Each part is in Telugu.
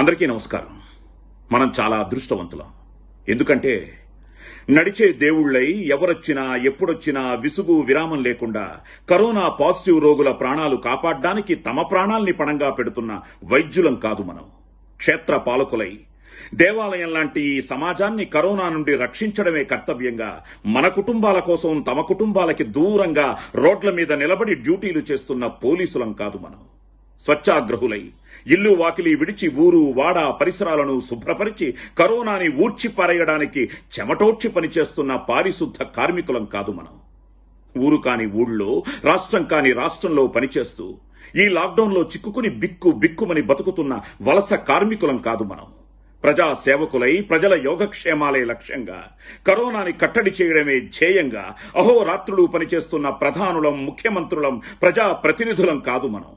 అందరికీ నమస్కారం మనం చాలా అదృష్టవంతులం ఎందుకంటే నడిచే దేవుళ్లై ఎవరొచ్చినా ఎప్పుడొచ్చినా విసుగు విరామం లేకుండా కరోనా పాజిటివ్ రోగుల ప్రాణాలు కాపాడడానికి తమ ప్రాణాల్ని పణంగా పెడుతున్న వైద్యులం కాదు మనం క్షేత్ర పాలకులై దేవాలయం లాంటి ఈ సమాజాన్ని కరోనా నుండి రక్షించడమే కర్తవ్యంగా మన కుటుంబాల కోసం తమ కుటుంబాలకి దూరంగా రోడ్ల మీద నిలబడి డ్యూటీలు చేస్తున్న పోలీసులం కాదు మనం స్వచ్ఛాగ్రహులై ఇల్లు వాకిలి విడిచి ఊరు వాడ పరిసరాలను శుభ్రపరిచి కరోనాని ఊడ్చిపారేయడానికి చెమటోడ్చి పనిచేస్తున్న పారిశుద్ధ కార్మికులం కాదు మనం ఊరు కాని ఊళ్ళో రాష్ట్రం కాని రాష్ట్రంలో పనిచేస్తూ ఈ లాక్డౌన్లో చిక్కుకుని బిక్కు బిక్కుమని బతుకుతున్న వలస కార్మికులం కాదు మనం ప్రజా సేవకులై ప్రజల యోగక్షేమాలే లక్ష్యంగా కరోనాని కట్టడి చేయడమే ధ్యేయంగా అహోరాత్రులు పనిచేస్తున్న ప్రధానులం ముఖ్యమంత్రులం ప్రజా ప్రతినిధులం కాదు మనం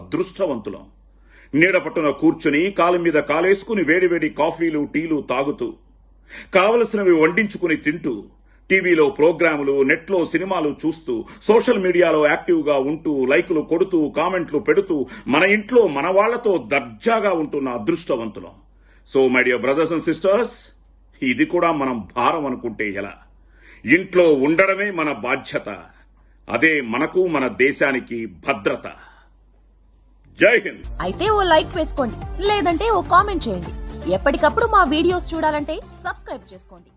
అదృష్టవంతులం నీడపట్టున కూర్చుని కాలు మీద కాలేసుకుని వేడివేడి కాఫీలు టీలు తాగుతూ కావలసినవి వండించుకుని తింటూ టీవీలో ప్రోగ్రాములు నెట్లో సినిమాలు చూస్తూ సోషల్ మీడియాలో యాక్టివ్గా ఉంటూ లైకులు కొడుతూ కామెంట్లు పెడుతూ మన ఇంట్లో మన వాళ్లతో దర్జాగా ఉంటున్న అదృష్టవంతులం so my dear brothers and sisters ఇది కూడా మనం భారం అనుకుంటే ఎలా ఇంట్లో ఉండడమే మన బాధ్యత అదే మనకు మన దేశానికి భద్రత జై హింద్ అయితే ఓ లైక్ వేసుకోండి లేదంటే ఓ కామెంట్ చేయండి ఎప్పటికప్పుడు మా వీడియోస్ చూడాలంటే సబ్స్క్రైబ్ చేసుకోండి